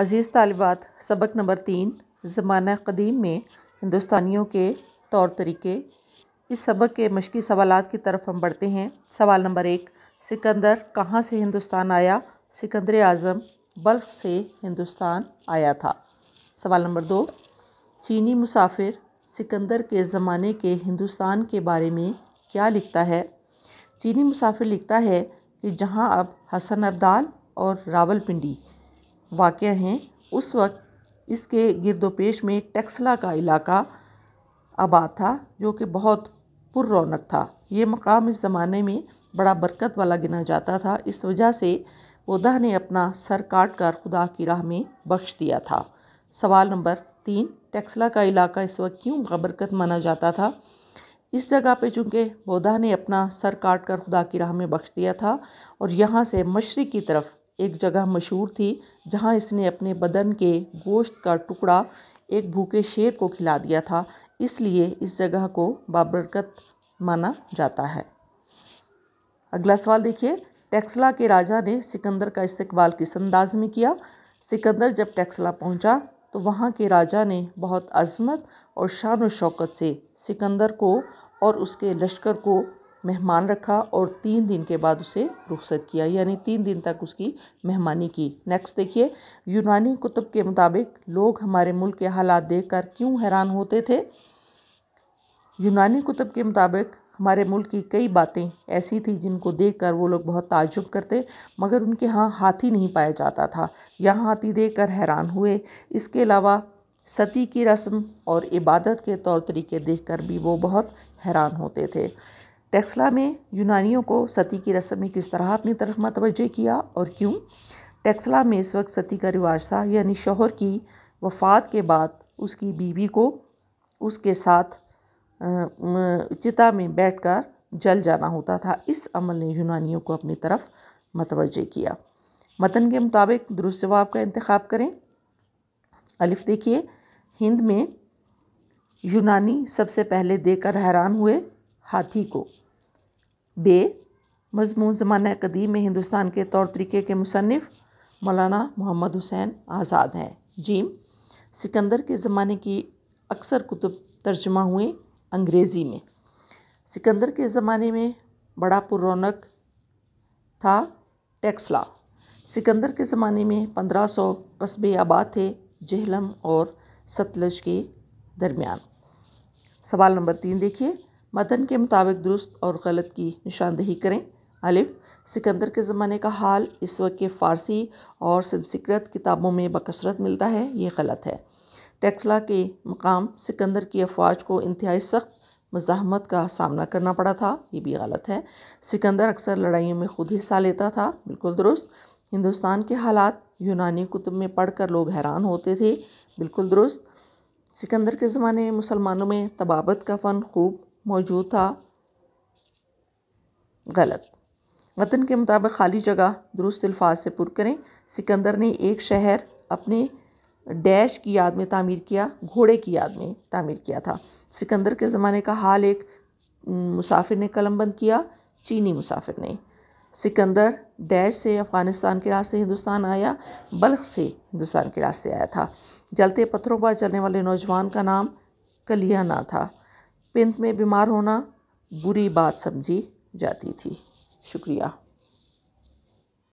अज़ीज़ तलबात सबक नंबर तीन ज़माना कदीम में हिंदुस्तानियों के तौर तरीके इस सबक के मशक़ी सवाल की तरफ हम बढ़ते हैं सवाल नंबर एक सिकंदर कहाँ से हिंदुस्तान आया सिकंदर आज़म बल्ख से हिंदुस्तान आया था सवाल नंबर दो चीनी मुसाफिर सिकंदर के ज़माने के हिंदुस्तान के बारे में क्या लिखता है चीनी मुसाफिर लिखता है कि जहाँ अब हसन अब्दाल और रावलपिंडी वाक़ हैं उस वक़्त इसके गिरदोपेश में टैक्सला का इलाका आबाद था जो कि बहुत पुर रौनक था ये मक़ाम इस ज़माने में बड़ा बरकत वाला गिना जाता था इस वजह से उदा ने अपना सर काट कर खुदा की राह में बख्श दिया था सवाल नंबर तीन टैक्सला का इलाका इस वक्त क्यों बरकत माना जाता था इस जगह पे चूँकि बोधा ने अपना सर काट कर खुदा की राह में बख्श दिया था और यहाँ से मशरक़ की तरफ एक जगह मशहूर थी जहाँ इसने अपने बदन के गोश्त का टुकड़ा एक भूखे शेर को खिला दिया था इसलिए इस जगह को बाबरकत माना जाता है अगला सवाल देखिए टेक्सला के राजा ने सिकंदर का इस्तेकबाल किस अंदाज में किया सिकंदर जब टेक्सला पहुंचा तो वहाँ के राजा ने बहुत अजमत और शान शौकत से सिकंदर को और उसके लश्कर को मेहमान रखा और तीन दिन के बाद उसे रुखसत किया यानी तीन दिन तक उसकी मेहमानी की नेक्स्ट देखिए यूनानी कुतुब के मुताबिक लोग हमारे मुल्क के हालात देख कर क्यों हैरान होते थे यूनानी कुतुब के मुताबिक हमारे मुल्क की कई बातें ऐसी थी जिनको देखकर वो लोग बहुत ताजुब करते मगर उनके यहाँ हाथी नहीं पाया जाता था यहाँ हाथी देखकर हैरान हुए इसके अलावा सती की रस्म और इबादत के तौर तरीके देखकर भी वो बहुत हैरान होते थे टेक्सला में यूनानियों को सती की रस्म में किस तरह अपनी तरफ मतवजह किया और क्यों टेक्सला में इस वक्त सती का रिवाज था यानी शोहर की वफ़ात के बाद उसकी बीवी को उसके साथ चिता में बैठकर जल जाना होता था इस अमल ने यूनानियों को अपनी तरफ मतवजह किया मतन के मुताबिक दुरुस्त जवाब का इंतखब करें अलिफ देखिए हिंद में यूनानी सबसे पहले देकर हैरान हुए हाथी को बे मजमून ज़माना कदीम में हिंदुस्तान के तौर तरीके के मुसनफ़ मौलाना मोहम्मद हुसैन आज़ाद हैं जीम सिकंदर के ज़माने की अक्सर कुतुब तर्जमा हुए अंग्रेज़ी में सिकंदर के ज़माने में बड़ा पुरौनक था टेक्सला सिकंदर के ज़माने में पंद्रह सौ कस्बे आबाद थे जहलम और सतलज के दरमियान सवाल नंबर तीन देखिए मतन के मुताबिक दुरुस्त और गलत की निशानदेही करें अलिफ सिकंदर के ज़माने का हाल इस वक्त के फ़ारसी और संस्कृत किताबों में बकसरत मिलता है ये गलत है टेक्सला के मकाम सिकंदर की अफवाज को इंतहाई सख्त मज़ामत का सामना करना पड़ा था ये भी गलत है सिकंदर अक्सर लड़ाइयों में ख़ुद हिस्सा लेता था बिल्कुल दुरुस्त हिंदुस्तान के हालात यूनानी कुतुब में पढ़कर लोग हैरान होते थे बिल्कुल दुरुस्त सिकंदर के ज़माने में मुसलमानों में तबाबत का फ़न खूब मौजूद था गलत वतन के मुताबिक खाली जगह दुरुस्त अल्फाज से पुर करें सिकंदर ने एक शहर अपने डैश की याद में तामीर किया घोड़े की याद में तामीर किया था सिकंदर के ज़माने का हाल एक मुसाफिर ने कलम बंद किया चीनी मुसाफिर ने सिकंदर डैश से अफ़गानिस्तान के रास्ते हिंदुस्तान आया बल्ख से हिंदुस्तान के रास्ते आया था जलते पत्थरों पर चलने वाले नौजवान का नाम कलियाना था पिंत में बीमार होना बुरी बात समझी जाती थी शुक्रिया